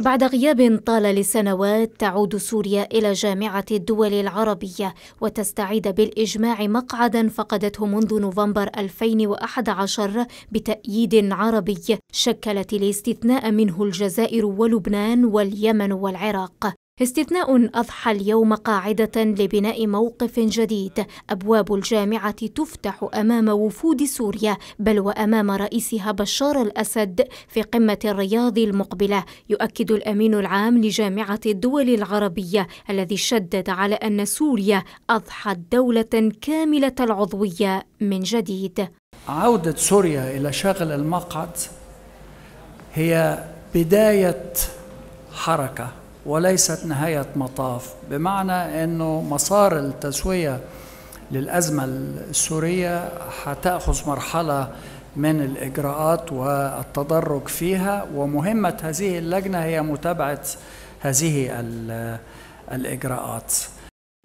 بعد غياب طال لسنوات تعود سوريا إلى جامعة الدول العربية وتستعيد بالإجماع مقعدا فقدته منذ نوفمبر 2011 بتأييد عربي شكلت الاستثناء منه الجزائر ولبنان واليمن والعراق استثناء أضحى اليوم قاعدة لبناء موقف جديد أبواب الجامعة تفتح أمام وفود سوريا بل وأمام رئيسها بشار الأسد في قمة الرياض المقبلة يؤكد الأمين العام لجامعة الدول العربية الذي شدد على أن سوريا أضحت دولة كاملة العضوية من جديد عودة سوريا إلى شغل المقعد هي بداية حركة وليست نهاية مطاف بمعنى أنه مسار التسوية للأزمة السورية حتأخذ مرحلة من الإجراءات والتدرج فيها ومهمة هذه اللجنة هي متابعة هذه الإجراءات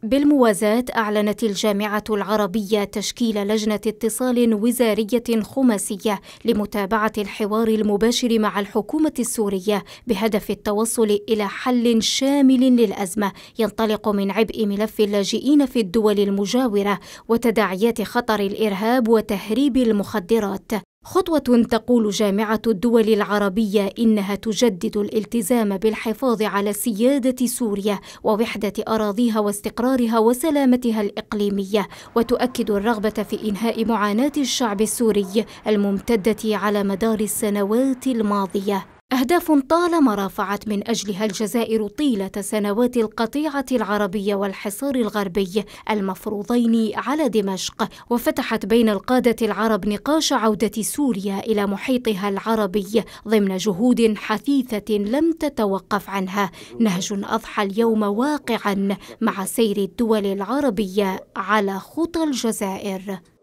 بالموازاة أعلنت الجامعة العربية تشكيل لجنة اتصال وزارية خماسية لمتابعة الحوار المباشر مع الحكومة السورية بهدف التوصل إلى حل شامل للأزمة ينطلق من عبء ملف اللاجئين في الدول المجاورة وتداعيات خطر الإرهاب وتهريب المخدرات خطوة تقول جامعة الدول العربية إنها تجدد الالتزام بالحفاظ على سيادة سوريا ووحدة أراضيها واستقرارها وسلامتها الإقليمية وتؤكد الرغبة في إنهاء معاناة الشعب السوري الممتدة على مدار السنوات الماضية أهداف طالما رافعت من أجلها الجزائر طيلة سنوات القطيعة العربية والحصار الغربي المفروضين على دمشق وفتحت بين القادة العرب نقاش عودة سوريا إلى محيطها العربي ضمن جهود حثيثة لم تتوقف عنها نهج أضحى اليوم واقعا مع سير الدول العربية على خطى الجزائر